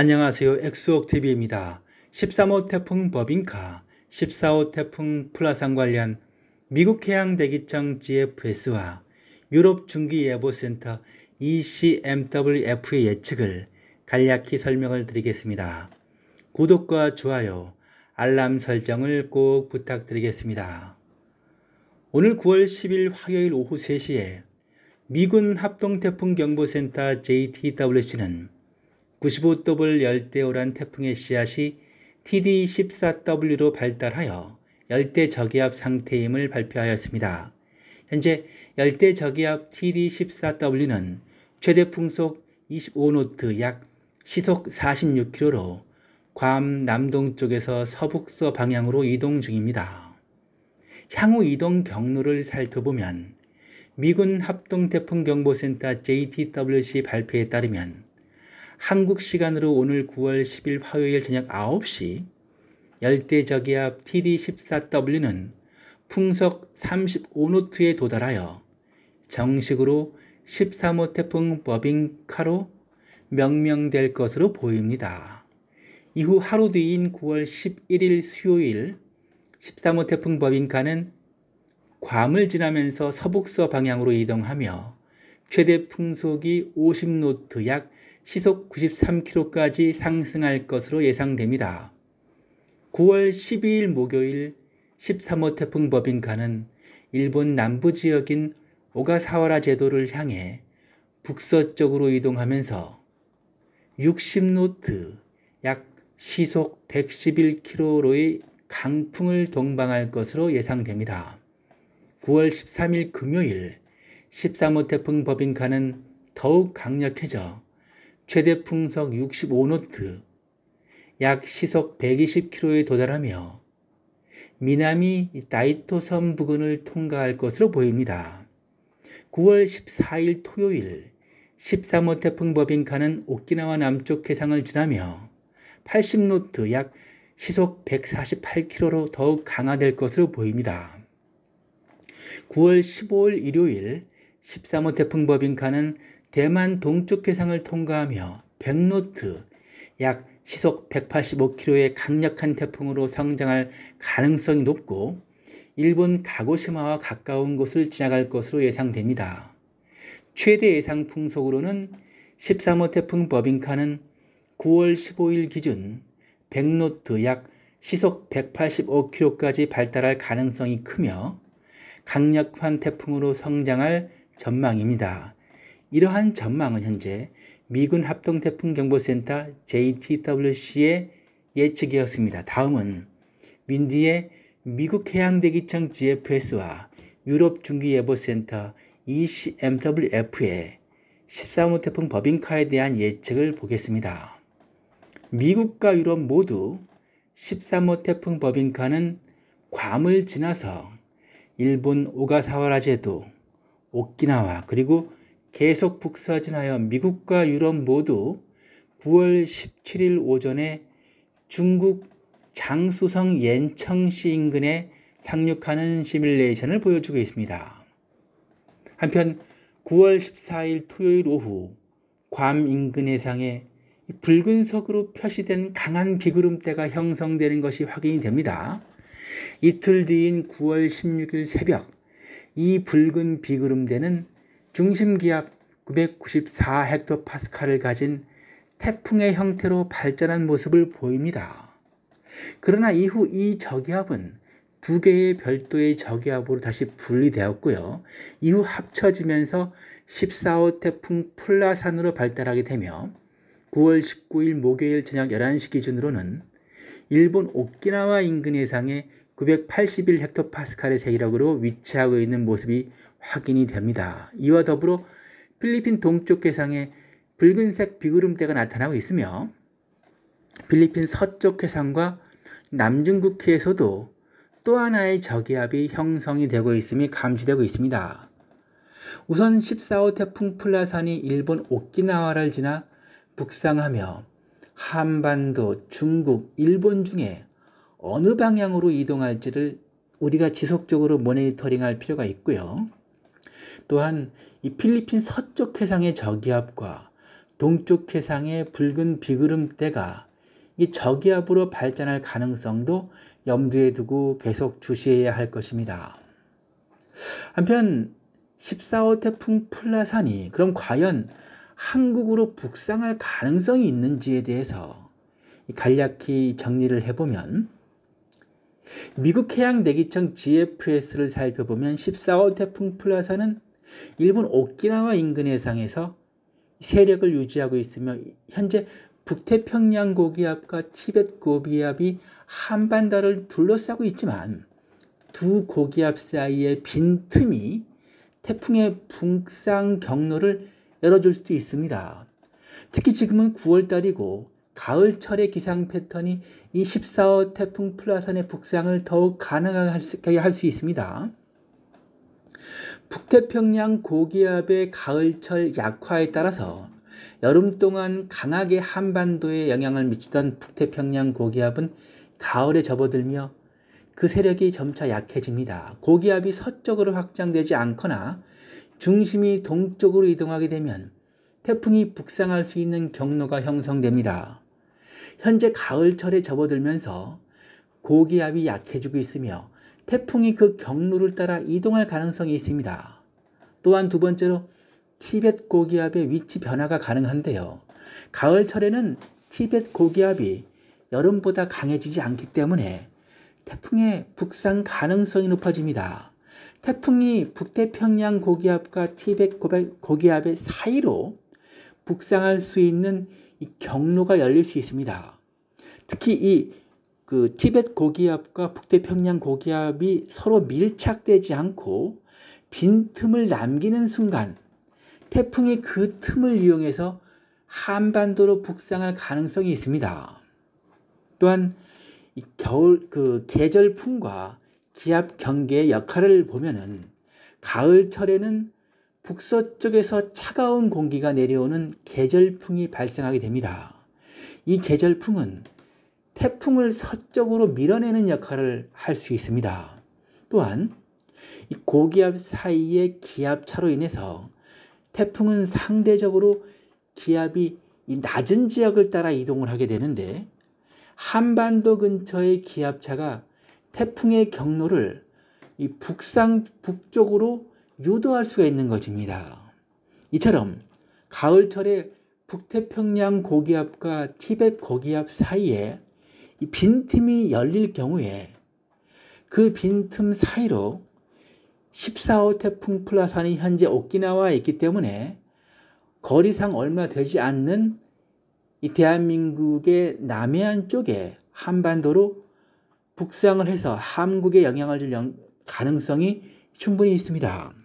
안녕하세요. 엑스옥TV입니다. 13호 태풍 버빙카, 14호 태풍 플라상 관련 미국 해양대기청 GFS와 유럽 중기예보센터 ECMWF의 예측을 간략히 설명을 드리겠습니다. 구독과 좋아요, 알람 설정을 꼭 부탁드리겠습니다. 오늘 9월 10일 화요일 오후 3시에 미군 합동태풍경보센터 JTWC는 95W 열대오란 태풍의 씨앗이 TD14W로 발달하여 열대 저기압 상태임을 발표하였습니다. 현재 열대 저기압 TD14W는 최대 풍속 25노트 약 시속 46km로 괌 남동쪽에서 서북서 방향으로 이동 중입니다. 향후 이동 경로를 살펴보면 미군 합동태풍경보센터 JTWC 발표에 따르면 한국 시간으로 오늘 9월 10일 화요일 저녁 9시 열대저기압 TD14W는 풍속 35노트에 도달하여 정식으로 13호 태풍 버빙카로 명명될 것으로 보입니다. 이후 하루 뒤인 9월 11일 수요일 13호 태풍 버빙카는 괌을 지나면서 서북서 방향으로 이동하며 최대 풍속이 50노트 약 시속 93km까지 상승할 것으로 예상됩니다. 9월 12일 목요일 13호 태풍 버빙카는 일본 남부 지역인 오가사와라 제도를 향해 북서쪽으로 이동하면서 60노트 약 시속 111km로의 강풍을 동방할 것으로 예상됩니다. 9월 13일 금요일 13호 태풍 버빙카는 더욱 강력해져 최대 풍속 65노트, 약 시속 120km에 도달하며 미남이 다이토섬 부근을 통과할 것으로 보입니다. 9월 14일 토요일 13호 태풍 버빙카는 오키나와 남쪽 해상을 지나며 80노트 약 시속 148km로 더욱 강화될 것으로 보입니다. 9월 15일 일요일 13호 태풍 버빙카는 대만 동쪽 해상을 통과하며 백노트 약 시속 185km의 강력한 태풍으로 성장할 가능성이 높고 일본 가고시마와 가까운 곳을 지나갈 것으로 예상됩니다. 최대 예상 풍속으로는 13호 태풍 버빙카는 9월 15일 기준 100노트 약 시속 185km까지 발달할 가능성이 크며 강력한 태풍으로 성장할 전망입니다. 이러한 전망은 현재 미군 합동태풍경보센터 JTWC의 예측이었습니다. 다음은 윈디의 미국 해양대기청 GFS와 유럽 중기예보센터 ECMWF의 13호 태풍 버빙카에 대한 예측을 보겠습니다. 미국과 유럽 모두 13호 태풍 버빙카는 괌을 지나서 일본 오가사와라 제도, 오키나와 그리고 계속 북서진하여 미국과 유럽 모두 9월 17일 오전에 중국 장수성 옌청시 인근에 상륙하는 시뮬레이션을 보여주고 있습니다. 한편 9월 14일 토요일 오후 괌 인근 해상에 붉은석으로 표시된 강한 비구름대가 형성되는 것이 확인이 됩니다. 이틀 뒤인 9월 16일 새벽 이 붉은 비구름대는 중심 기압 994헥토파스칼을 가진 태풍의 형태로 발전한 모습을 보입니다. 그러나 이후 이 저기압은 두 개의 별도의 저기압으로 다시 분리되었고요. 이후 합쳐지면서 14호 태풍 플라산으로 발달하게 되며 9월 19일 목요일 저녁 11시 기준으로는 일본 오키나와 인근 해상에 981헥토파스칼의 제기력으로 위치하고 있는 모습이 확인이 됩니다. 이와 더불어 필리핀 동쪽 해상에 붉은색 비구름대가 나타나고 있으며 필리핀 서쪽 해상과 남중국해에서도 또 하나의 저기압이 형성이 되고 있음이 감지되고 있습니다. 우선 14호 태풍 플라산이 일본 오키나와를 지나 북상하며 한반도, 중국, 일본 중에 어느 방향으로 이동할지를 우리가 지속적으로 모니터링할 필요가 있고요. 또한 이 필리핀 서쪽 해상의 저기압과 동쪽 해상의 붉은 비구름대가 이 저기압으로 발전할 가능성도 염두에 두고 계속 주시해야 할 것입니다. 한편 14호 태풍 플라산이 그럼 과연 한국으로 북상할 가능성이 있는지에 대해서 간략히 정리를 해보면 미국 해양대기청 GFS를 살펴보면 14호 태풍 플라사는 일본 오키나와 인근 해상에서 세력을 유지하고 있으며 현재 북태평양 고기압과 티벳 고기압이 한반도를 둘러싸고 있지만 두 고기압 사이의 빈틈이 태풍의 분상 경로를 열어줄 수도 있습니다. 특히 지금은 9월달이고 가을철의 기상 패턴이 이 14호 태풍 플라산의 북상을 더욱 가능하게 할 수 있습니다. 북태평양 고기압의 가을철 약화에 따라서 여름 동안 강하게 한반도에 영향을 미치던 북태평양 고기압은 가을에 접어들며 그 세력이 점차 약해집니다. 고기압이 서쪽으로 확장되지 않거나 중심이 동쪽으로 이동하게 되면 태풍이 북상할 수 있는 경로가 형성됩니다. 현재 가을철에 접어들면서 고기압이 약해지고 있으며 태풍이 그 경로를 따라 이동할 가능성이 있습니다. 또한 두 번째로 티벳 고기압의 위치 변화가 가능한데요. 가을철에는 티벳 고기압이 여름보다 강해지지 않기 때문에 태풍의 북상 가능성이 높아집니다. 태풍이 북태평양 고기압과 티벳 고기압의 사이로 북상할 수 있는 이 경로가 열릴 수 있습니다. 특히 이 그 티벳 고기압과 북태평양 고기압이 서로 밀착되지 않고 빈틈을 남기는 순간 태풍이 그 틈을 이용해서 한반도로 북상할 가능성이 있습니다. 또한 겨울 그 계절풍과 기압 경계의 역할을 보면은 가을철에는 북서쪽에서 차가운 공기가 내려오는 계절풍이 발생하게 됩니다. 이 계절풍은 태풍을 서쪽으로 밀어내는 역할을 할 수 있습니다. 또한 이 고기압 사이의 기압차로 인해서 태풍은 상대적으로 기압이 낮은 지역을 따라 이동을 하게 되는데 한반도 근처의 기압차가 태풍의 경로를 이 북상 북쪽으로 유도할 수가 있는 것입니다. 이처럼 가을철에 북태평양 고기압과 티벳 고기압 사이에 빈틈이 열릴 경우에 그 빈틈 사이로 14호 태풍 플라산이 현재 오키나와에 있기 때문에 거리상 얼마 되지 않는 이 대한민국의 남해안 쪽에 한반도로 북상을 해서 한국에 영향을 줄 가능성이 충분히 있습니다.